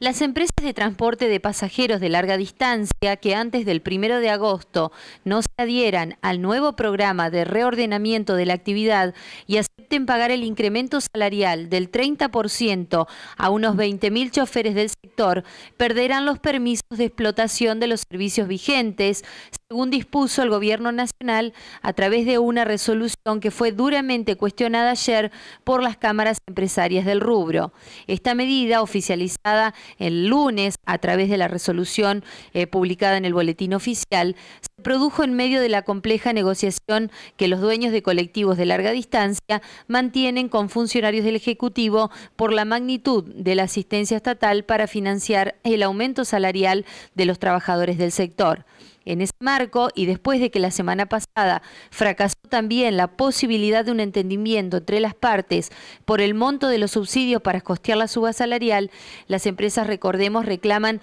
Las empresas de transporte de pasajeros de larga distancia que antes del 1 de agosto no adhieran al nuevo programa de reordenamiento de la actividad y acepten pagar el incremento salarial del 30% a unos 20.000 choferes del sector, perderán los permisos de explotación de los servicios vigentes, según dispuso el Gobierno Nacional a través de una resolución que fue duramente cuestionada ayer por las cámaras empresarias del rubro. Esta medida, oficializada el lunes a través de la resolución eh, publicada en el Boletín Oficial, produjo en medio de la compleja negociación que los dueños de colectivos de larga distancia mantienen con funcionarios del Ejecutivo por la magnitud de la asistencia estatal para financiar el aumento salarial de los trabajadores del sector. En ese marco, y después de que la semana pasada fracasó también la posibilidad de un entendimiento entre las partes por el monto de los subsidios para costear la suba salarial, las empresas, recordemos, reclaman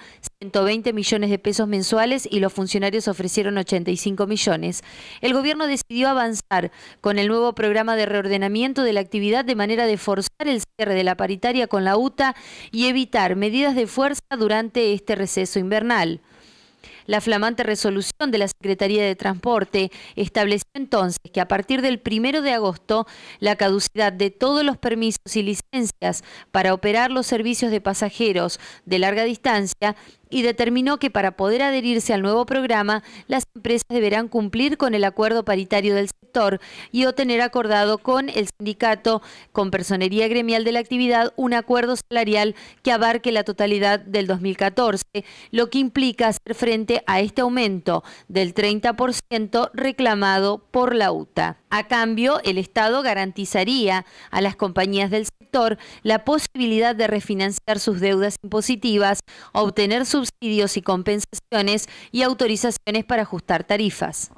120 millones de pesos mensuales y los funcionarios ofrecieron 85 millones. El gobierno decidió avanzar con el nuevo programa de reordenamiento de la actividad de manera de forzar el cierre de la paritaria con la UTA y evitar medidas de fuerza durante este receso invernal. La flamante resolución de la Secretaría de Transporte estableció entonces que a partir del 1 de agosto la caducidad de todos los permisos y licencias para operar los servicios de pasajeros de larga distancia y determinó que para poder adherirse al nuevo programa, las empresas deberán cumplir con el acuerdo paritario del sector y obtener acordado con el sindicato, con personería gremial de la actividad, un acuerdo salarial que abarque la totalidad del 2014, lo que implica hacer frente a este aumento del 30% reclamado por la UTA. A cambio, el Estado garantizaría a las compañías del sector la posibilidad de refinanciar sus deudas impositivas, obtener subsidios y compensaciones y autorizaciones para ajustar tarifas.